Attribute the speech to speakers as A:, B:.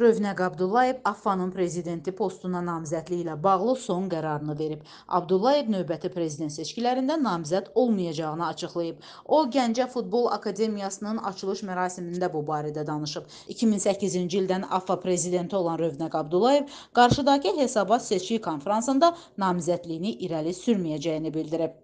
A: Rövnəq Abdullayev AFFA-nın prezidenti postuna namizədliyi ilə bağlı son qərarını verib. Abdullayev növbəti prezident seçkilərində namizəd olmayacağını açıqlayıb. O, Gəncə Futbol Akademiyasının açılış mərasimində bu barədə danışıb. 2008-ci ildən AFFA prezidenti olan Rövnəq Abdullayev qarşıdakı hesabat seçki konfransında namizədliyini irəli sürməyəcəyini bildirib.